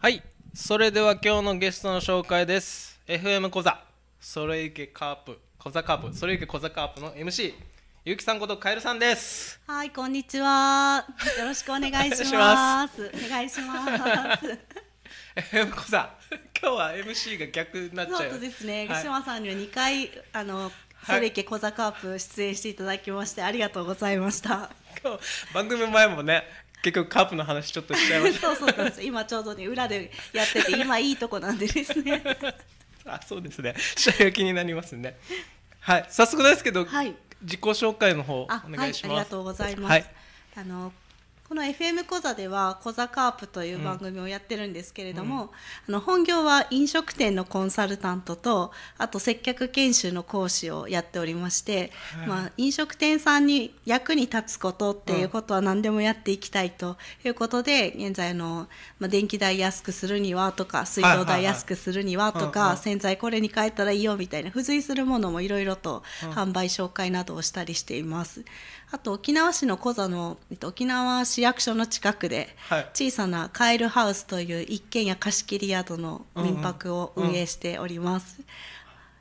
はいそれでは今日のゲストの紹介です FM コ座、それいけカープコザカープそれいけコザカープの MC ゆきさんことカエルさんですはいこんにちはよろしくお願いしますお願いします FM コ 座、今日は MC が逆になっちゃうそうですね、はい、島さんには2回あのそれいけコザカープ出演していただきましてありがとうございました、今日番組前もね結局カープの話ちょっとしちゃいました そうそうそう今ちょうどね裏でやってて今いいとこなんでですね あそうですね試合が気になりますねはい早速ですけど、はい、自己紹介の方お願いします、はい、ありがとうございます、はい、あのこの FM コザでは「コザカープ」という番組をやってるんですけれども、うん、あの本業は飲食店のコンサルタントとあと接客研修の講師をやっておりまして、まあ、飲食店さんに役に立つことっていうことは何でもやっていきたいということで、うん、現在の、まあ、電気代安くするにはとか水道代安くするにはとか、はいはい、洗剤これに変えたらいいよみたいな付随するものもいろいろと販売紹介などをしたりしています。あと沖縄市のコザの、えっと、沖縄市市役所の近くで小さなカエルハウスという一軒家貸し切り宿の民泊を運営しております。うんうん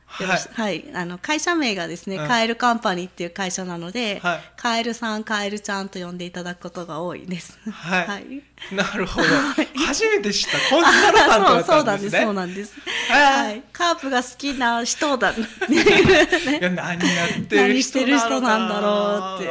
はい、はい、あの会社名がですね、うん、カエルカンパニーっていう会社なので、はい、カエルさんカエルちゃんと呼んでいただくことが多いです。はい。はい、なるほど、はい。初めて知った。コンサルタントだったんですね。そうなんです。はい。カープが好きな人だ、ね。いや何やってる人なんだろう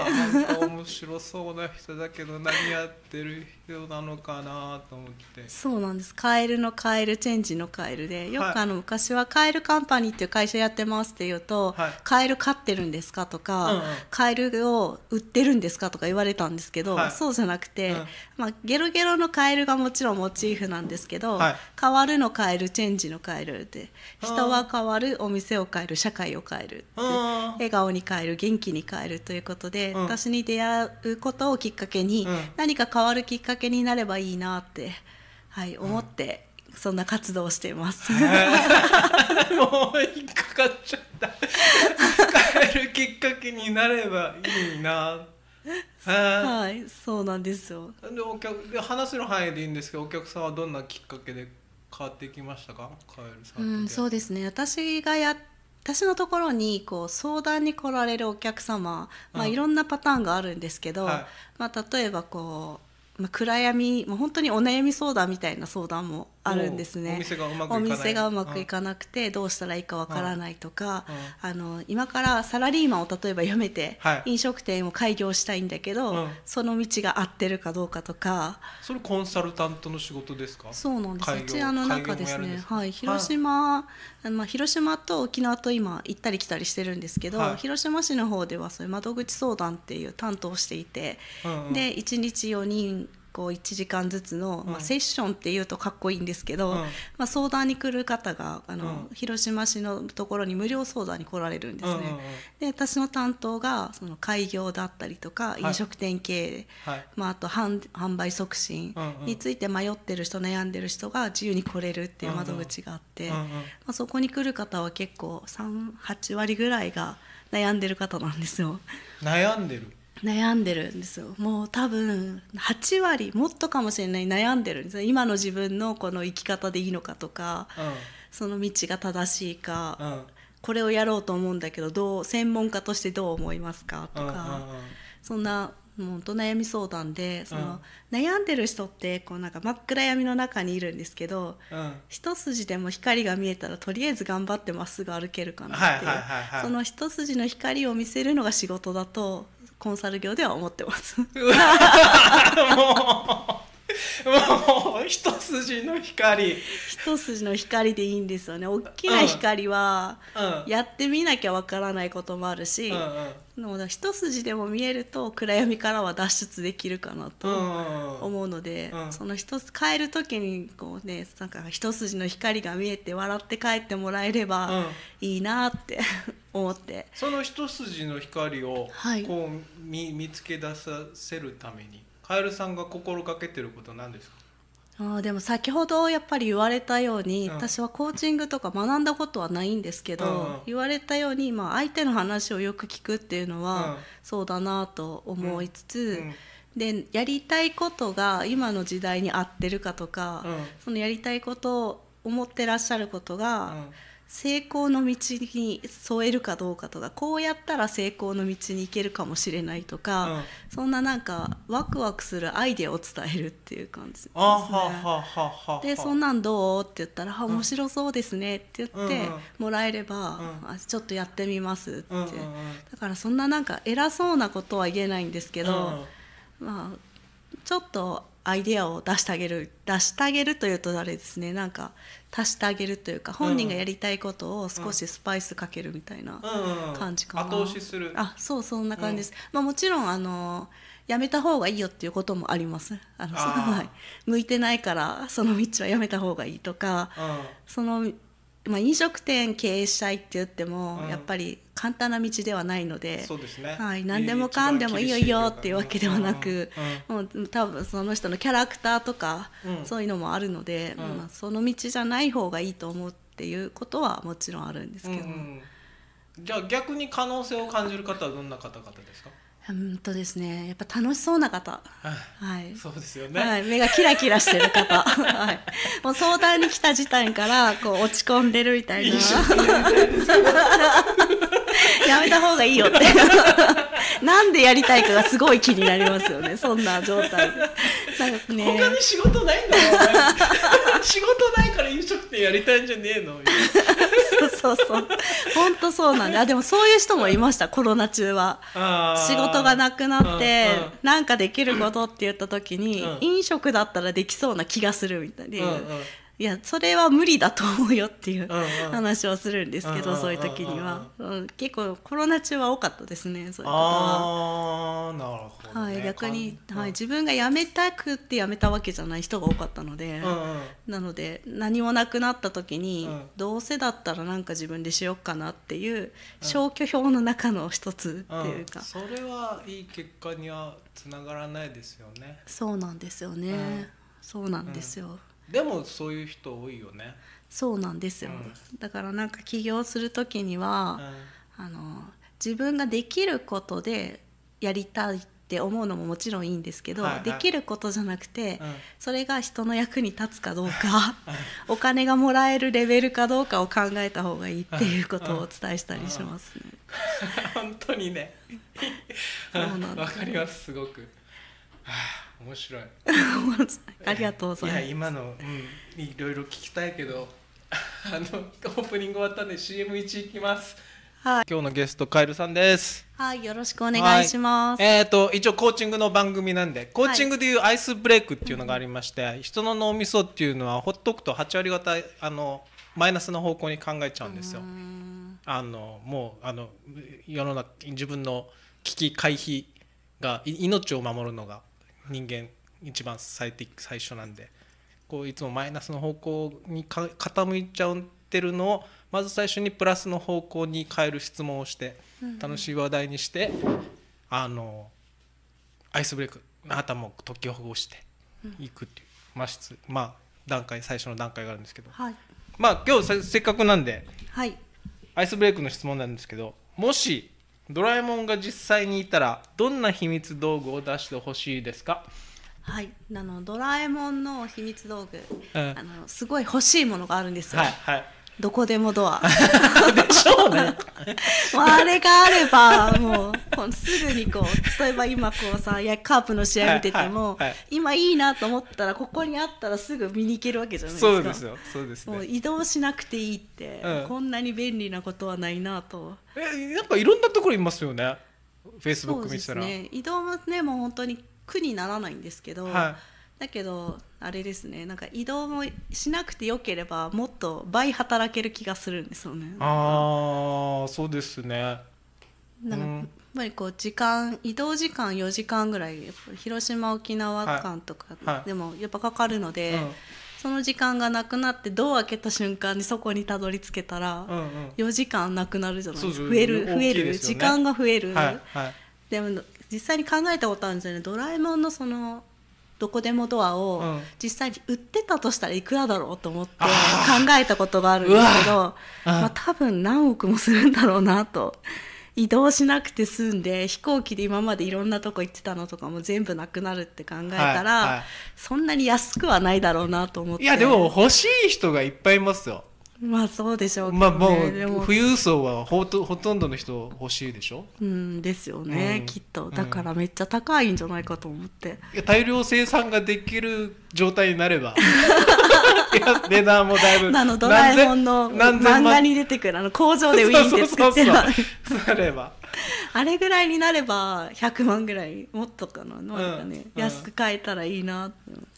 って。面白そうな人だけど何やってる人なのかなと思って。そうなんです。カエルのカエルチェンジのカエルで、よくあの、昔はカエルカンパニーっていう会社会社やってますって言うと、はい、カエル飼ってるんですかとか、うんうん、カエルを売ってるんですかとか言われたんですけど、はい、そうじゃなくて、うん、まあ、ゲロゲロのカエルがもちろんモチーフなんですけど、はい、変わるのカエルチェンジのカエルって人は変わるお店を変える社会を変える笑顔に変える元気に変えるということで、うん、私に出会うことをきっかけに、うん、何か変わるきっかけになればいいなって、はい、思ってそんな活動をしています。もう引っかかっちゃった。帰るきっかけになればいいな。はい、そうなんですよ。で、お客、で、話すの範囲でいいんですけど、お客さんはどんなきっかけで変わってきましたか。カエルさん。うん、そうですね。私がや。私のところにこう相談に来られるお客様、まあ、いろんなパターンがあるんですけど、はい、まあ、例えばこう、まあ、暗闇、もう本当にお悩み相談みたいな相談もあるんですねお店がうまくいかなくてどうしたらいいかわからないとか、あの今からサラリーマンを例えば辞めて、飲食店を開業したいんだけど、その道が合ってるかどうかとかそれコンサルタントの仕事ですかそうなんですうちあの中ですねはい、広島、まあ、広島と沖縄と今行ったり来たりしてるんですけど、広島市の方ではそういう窓口相談っていう担当していて、で1日4人こう1時間ずつの、まあ、セッションっていうとかっこいいんですけど、まあ、相談に来る方があの、広島市のところに無料相談に来られるんですね。で私の担当がその開業だったりとか飲食店経営、はい、まあ、あと販売促進について迷ってる人悩んでる人が自由に来れるっていう窓口があって、まあ、そこに来る方は結構38割ぐらいが悩んでる方なんですよ。悩んでる悩んでるんですよもう多分8割もっとかもしれない悩んでるんです今の自分のこの生き方でいいのかとか、うん、その道が正しいか、うん、これをやろうと思うんだけどどう専門家としてどう思いますかとか、うんうんうん、そんなもうと悩み相談でその、うん、悩んでる人ってこうなんか真っ暗闇の中にいるんですけど、うん、一筋でも光が見えたらとりあえず頑張ってまっすぐ歩けるかなっていう、はいはいはいはい、その一筋の光を見せるのが仕事だとコンサル業では思ってますもうもう一筋の光一筋の光でいいんですよね大きな光はやってみなきゃわからないこともあるし、うんうんうんのだ一筋でも見えると暗闇からは脱出できるかなと思うので、うんうん、その一つ帰る時にこうねなんか一筋の光が見えて笑って帰ってもらえればいいなって 思ってその一筋の光をこう見,、見つけ出させるためにカエルさんが心がけてること何ですかあでも先ほどやっぱり言われたように、うん、私はコーチングとか学んだことはないんですけど、うん、言われたように、まあ、相手の話をよく聞くっていうのは、そうだなと思いつつ、うん、でやりたいことが今の時代に合ってるかとか、そのやりたいことを思ってらっしゃることが、成功の道に添えるかどうかとかこうやったら成功の道に行けるかもしれないとか、うん、そんななんかワクワクするアイデアを伝えるっていう感じですね。でそんなんどうって言ったら「面白そうですね」って言ってもらえれば「うん、あちょっとやってみます」って、だからそんななんか偉そうなことは言えないんですけど、まあちょっとアイデアを出してあげる出してあげるというとあれですねなんか足してあげるというか本人がやりたいことを少しスパイスかけるみたいな感じかな、うんうん、後押しするあそうそんな感じです、うん、まあ、もちろんあのやめた方がいいよっていうこともありますあのはい、向いてないからその道はやめた方がいいとか、うん、そのまあ、飲食店経営したいって言っても、やっぱり簡単な道ではないのでそうですね、はい、何でもかんでもいいよいいよっていうわけではなく、うんうん、もう多分その人のキャラクターとか、うん、そういうのもあるので、まあ、その道じゃない方がいいと思うっていうことはもちろんあるんですけど、うんうん、じゃあ逆に可能性を感じる方はどんな方々ですかうんとですね、やっぱ楽しそうな方、はい、そうですよね、はい、目がキラキラしてる方、はい、もう相談に来た時点からこう落ち込んでるみたいな。やめた方がいいよって なんでやりたいかがすごい気になりますよねそんな状態でなんか、ね、他に仕事ないんだもん仕事ないから飲食店やりたいんじゃねえのそうそうそう本当そうなんであでもそういう人もいましたコロナ中は仕事がなくなってなんかできることって言った時に、飲食だったらできそうな気がするみたいな、うんうんいやそれは無理だと思うよっていう話をするんですけど、そういう時には、結構コロナ中は多かったですねそういう方は。あなるほど、ね、はい、逆に、はい、自分が辞めたくって辞めたわけじゃない人が多かったので、なので何もなくなった時に、どうせだったらなんか自分でしようかなっていう消去表の中の一つっていうか、それはいい結果にはつながらないですよね。そうなんですよね、そうなんですよ、でもそういう人多いよねそうなんですよ、うん、だからなんか起業する時には、うん、あの自分ができることでやりたいって思うのももちろんいいんですけど、はいはい、できることじゃなくて、うん、それが人の役に立つかどうか お金がもらえるレベルかどうかを考えた方がいいっていうことをお伝えしたりしますね。本当にねそうなん わかりますすごく。あ、面白い ありがとうございますいや今の、うん、いろいろ聞きたいけど あのオープニング終わったんで CM1 いきますはい、今日のゲストカエルさんです。はい、よろしくお願いします。はい、えっ、ー、と一応コーチングの番組なんで、コーチングでいうアイスブレイクっていうのがありまして、はい、人の脳みそっていうのはほっとくと8割方あのマイナスの方向に考えちゃうんですよ。あのもうあの世の中自分の危機回避が命を守るのが人間一番最適最初なんでこういつもマイナスの方向に傾いちゃってるのをまず最初にプラスの方向に変える質問をして楽しい話題にして、うん、あのアイスブレイクまたも解きほぐしていくっていう、うん、まあ、まあ、段階最初の段階があるんですけど、はい、まあ今日せっかくなんで、はい、アイスブレイクの質問なんですけどもしドラえもんが実際にいたらどんな秘密道具を出してほしいですかはいあのドラえもんの秘密道具、うんあのすごい欲しいものがあるんですよ、はいはいどこでもドア でしょうね もうあれがあればもうすぐにこう例えば今こうさカープの試合見てても、はいはいはい、今いいなと思ったらここにあったらすぐ見に行けるわけじゃないですかそうですよそうです、ね、もう移動しなくていいって、うん、こんなに便利なことはないなとえなんかいろんなところいますよねフェイスブック見たら、ね、移動もねもう本当に苦にならないんですけど、はいだけどあれですねなんか移動もしなくてよければもっと倍働ける気がするんですよねああそうですねなんか、やっぱりこう時間移動時間4時間ぐらい広島沖縄間とかでもやっぱかかるので、はいその時間がなくなってドア開けた瞬間にそこにたどり着けたら、4時間なくなるじゃないですか増える増える、ね、時間が増える、はい、でも実際に考えたことあるんですよね「ドラえもん」のその「どこでもドアを実際に売ってたとしたらいくらだろうと思って考えたことがあるんですけど、まあ、多分何億もするんだろうなと。移動しなくて済んで飛行機で今までいろんなとこ行ってたのとかも全部なくなるって考えたら、はいはい、そんなに安くはないだろうなと思っていやでも欲しい人がいっぱいいますよまあそうでしょうけど、ね、まあもう富裕層はほとほとんどの人欲しいでしょうんですよね、うん、きっとだからめっちゃ高いんじゃないかと思って、うん、大量生産ができる状態になれば 値段もだいぶあのドラえもんの漫画に出てくるあの工場でウィンって作ってなれば あれぐらいになれば100万ぐらいもっとかな、ん、なんかね、安く買えたらいいな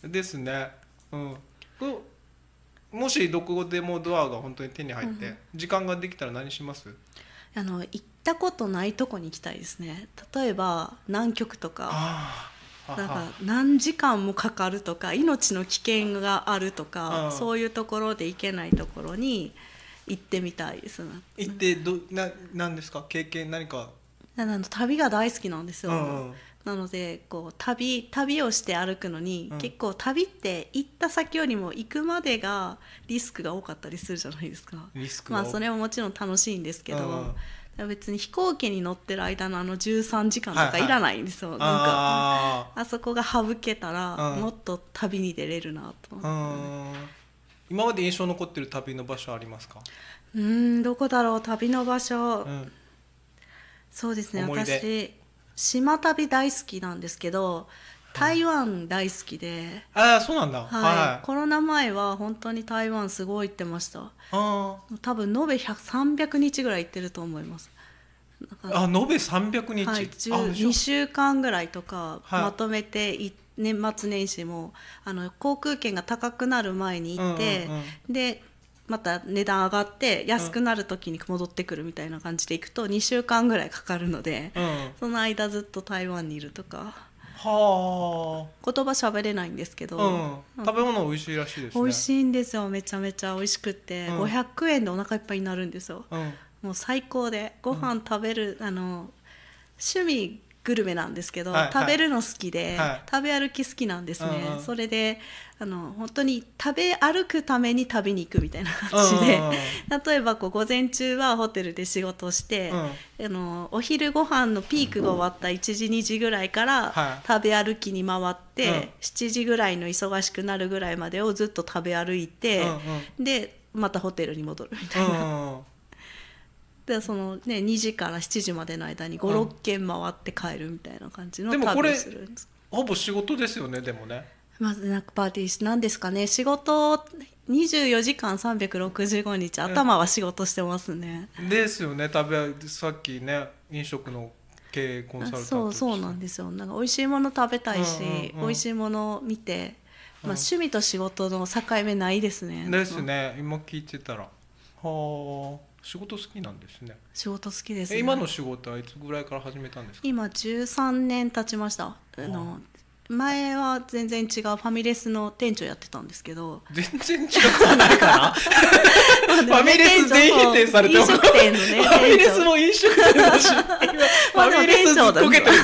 ですねうんもしどこでもドアが本当に手に入って、時間ができたら何しますあの行ったことないとこに行きたいですね例えば南極とかなんか何時間もかかるとか命の危険があるとかそういうところで行けないところに行ってみたいです行ってどな何ですか経験何かあの旅が大好きなんですよ、うんうん、なのでこう旅旅をして歩くのに、うん、結構旅って行った先よりも行くまでがリスクが多かったりするじゃないですか。まあそれももちろん楽しいんですけど、別に飛行機に乗ってる間のあの13時間とかいらないんですよ、はいはい、なんかあそこが省けたらもっと旅に出れるなと今まで印象残ってる旅の場所ありますかうんどこだろう旅の場所、うん、そうですね私島旅大好きなんですけど台湾大好きで、ああそうなんだ、はい、はい、コロナ前は本当に台湾すごい行ってましたあ多分延べ300日ぐらい行ってると思いますあ延べ300日、はい、2週間ぐらいとかまとめてい、年末年始もあの航空券が高くなる前に行って、うんうんうん、でまた値段上がって安くなる時に戻ってくるみたいな感じでいくと2週間ぐらいかかるので、うん、その間ずっと台湾にいるとか。はあ言葉喋れないんですけど、うん、食べ物美味しいらしいですね美味しいんですよめちゃめちゃ美味しくて、うん、500円でお腹いっぱいになるんですよ、もう最高でご飯食べる、あの趣味グルメなんですけど、はい、食べるの好きで、はい、食べ歩き好きなんですね、うんうん、それであの本当に食べ歩くために食べに行くみたいな感じで、うんうんうん、例えばこう午前中はホテルで仕事して、うん、あのお昼ご飯のピークが終わった1時2時ぐらいから食べ歩きに回って、は7時ぐらいの忙しくなるぐらいまでをずっと食べ歩いて、うんうん、でまたホテルに戻るみたいな。うんうんでそのね2時から7時までの間に56軒回って帰るみたいな感じのでもこれほぼ仕事ですよねでもねまずなんかパーティーしなんですかね仕事24時間365日頭は仕事してますね、ですよね食べさっきね飲食の経営コンサルタントそうそうなんですよなんか美味しいもの食べたいし、うんうん、美味しいものを見て、まあ、趣味と仕事の境目ないですね、うん、ですね今聞いてたらはあ仕事好きなんですね仕事好きです、ね、今の仕事はいつぐらいから始めたんですか今13年経ちましたあの前は全然違うファミレスの店長やってたんですけど全然違くないかな ファミレス全否定されて飲食店のねファミレスも飲食店だし ファミレスずっこけてる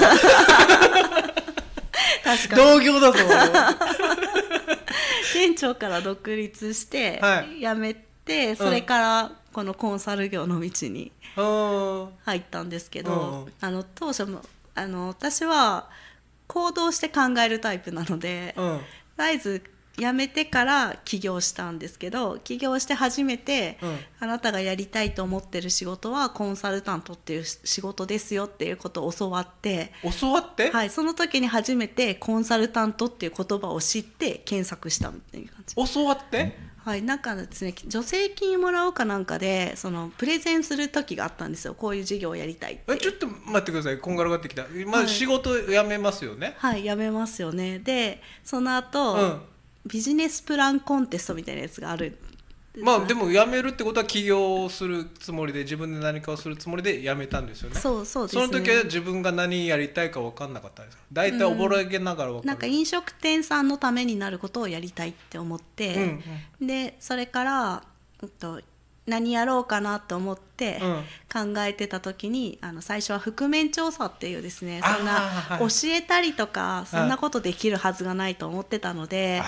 確か同業だぞ店長から独立して辞めて、はいってそれからこのコンサル業の道に入ったんですけど、あの当初もあの私は行動して考えるタイプなので、とりあえず辞めてから起業したんですけど起業して初めて、うん、あなたがやりたいと思ってる仕事はコンサルタントっていう仕事ですよっていうことを教わって教わって、はい、その時に初めてコンサルタントっていう言葉を知って検索したっていう感じ教わって、はい、なんかですね助成金もらおうかなんかでそのプレゼンする時があったんですよこういう事業をやりたいってえちょっと待ってくださいこんがらがってきた、まあ、仕事辞めますよねはい辞、はい、めますよねでその後、うん、ビジネスプランコンテストみたいなやつがあるまあでも辞めるってことは起業するつもりで自分で何かをするつもりで辞めたんですよねそうそうですねその時は自分が何やりたいか分かんなかったです大体おぼろげながら分かる、うん、なんか飲食店さんのためになることをやりたいって思って、うんうん、でそれから、えっと、何やろうかなと思って考えてた時に、うん、あの最初は覆面調査っていうですねそんな教えたりとか、そんなことできるはずがないと思ってたので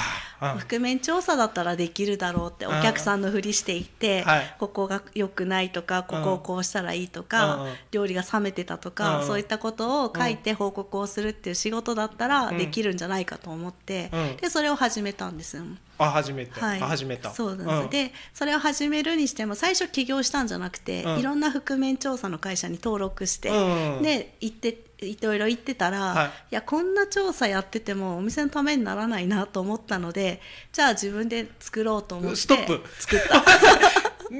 覆面調査だったらできるだろうってお客さんのふりしていて、ここが良くないとかここをこうしたらいいとか、料理が冷めてたとか、そういったことを書いて報告をするっていう仕事だったらできるんじゃないかと思って、でそれを始めたんですよ。あ始めた、はい、始めたそうなんです、うん、でそれを始めるにしても最初起業したんじゃなくて、うん、いろんな覆面調査の会社に登録して、うん、で行っていろいろ行ってたら、はい、いやこんな調査やっててもお店のためにならないなと思ったのでじゃあ自分で作ろうと思ってストップ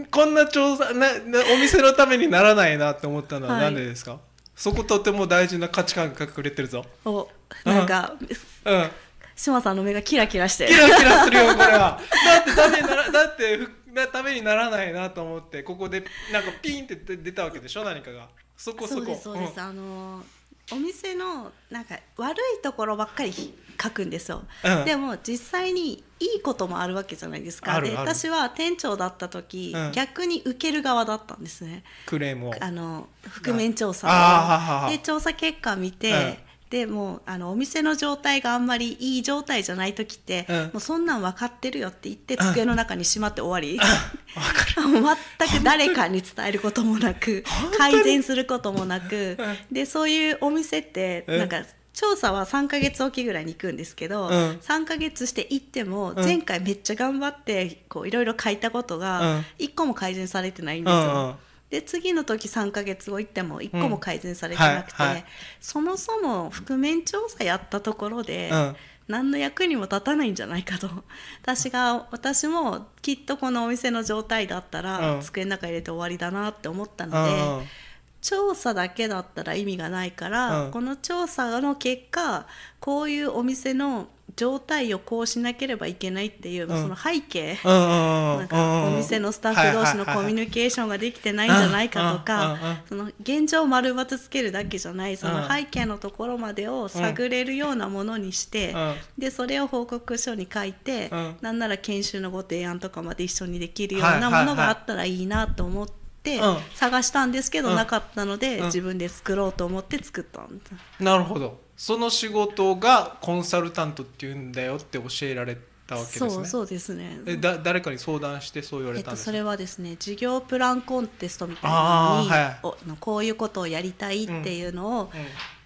こんな調査ななお店のためにならないなと思ったのは何でですか、はい、そことても大事な価値観が隠れてるぞおなんか、うん、志麻さんの目がキラキラしてキラキラするよこれはだってダメならだってふなためにならないなと思ってここでなんかピンって出たわけでしょ何かがそこそこそうですそうです、うん、あのーお店のなんか悪いところばっかり書くんですよ、うん、でも実際にいいこともあるわけじゃないですかで私は店長だった時、うん、逆に受ける側だったんですねクレームをあの覆面調査で調査結果見て、でもあのお店の状態があんまりいい状態じゃない時って、うん、もうそんなん分かってるよって言って机の中にしまって終わり、うん、全く誰かに伝えることもなく改善することもなく、でそういうお店ってなんか、調査は3か月おきぐらいに行くんですけど、うん、3か月して行っても前回めっちゃ頑張っていろいろ書いたことが1個も改善されてないんですよ。で次の時3ヶ月後行っても1個も改善されてなくて、うんはいはい、そもそも覆面調査やったところで、うん、何の役にも立たないんじゃないかと 私が私もきっとこのお店の状態だったら、机の中入れて終わりだなって思ったので。調査だけだったら意味がないから、この調査の結果こういうお店の状態をこうしなければいけないっていう、うん、その背景、うん、なんかお店のスタッフ同士のコミュニケーションができてないんじゃないかとか、その現状を丸抜つけるだけじゃないその背景のところまでを探れるようなものにして、でそれを報告書に書いて、うん、なんなら研修のご提案とかまで一緒にできるようなものがあったらいいなと思って。探したんですけど、なかったので、自分で作ろうと思って作ったんす。なるほどその仕事がコンサルタントっていうんだよって教えられたわけですね。そうそうですね。えだ誰かに相談してそう言われたんですか。それはですね事業プランコンテストみたいなのに、はい、おのこういうことをやりたいっていうのを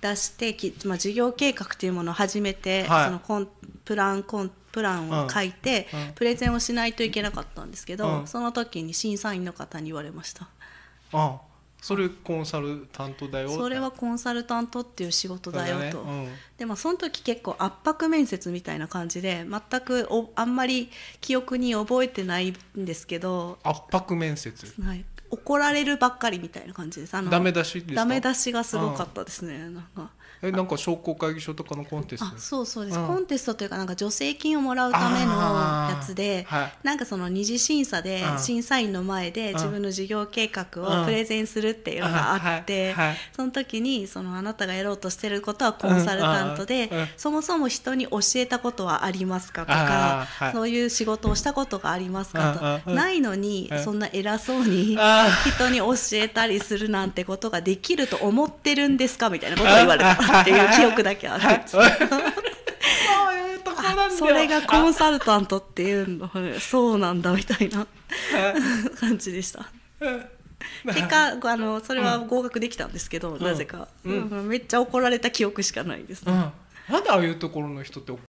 出して、うん、まあ事業計画っていうものを始めて、はい、そのコンプランコンプランを書いて、うんうん、プレゼンをしないといけなかったんですけど、その時に審査員の方に言われました。ああそれコンサルタントだよそれはコンサルタントっていう仕事だよと、ねうん、でもその時結構圧迫面接みたいな感じで全くおあんまり記憶に覚えてないんですけど圧迫面接、はい、怒られるばっかりみたいな感じですあのダメ出しですかダメ出しがすごかったですね、うん、なんかえなんか商工会議所とかのコンテストそうそうです、うん、コンテストというかなんか助成金をもらうためのやつで、はい、なんかその二次審査で審査員の前で自分の事業計画をプレゼンするっていうのがあって、その時にそのあなたがやろうとしてることはコンサルタントで、そもそも人に教えたことはありますかとか、そういう仕事をしたことがありますかと、ないのにそんな偉そうに人に教えたりするなんてことができると思ってるんですかみたいなことを言われた。っていう記憶だけあるそれがコンサルタントっていうのそうなんだみたいな感じでした。結果あのそれは合格できたんですけど、なぜか、うんめっちゃ怒られた記憶しかないです、ね。なんでああいうところの人って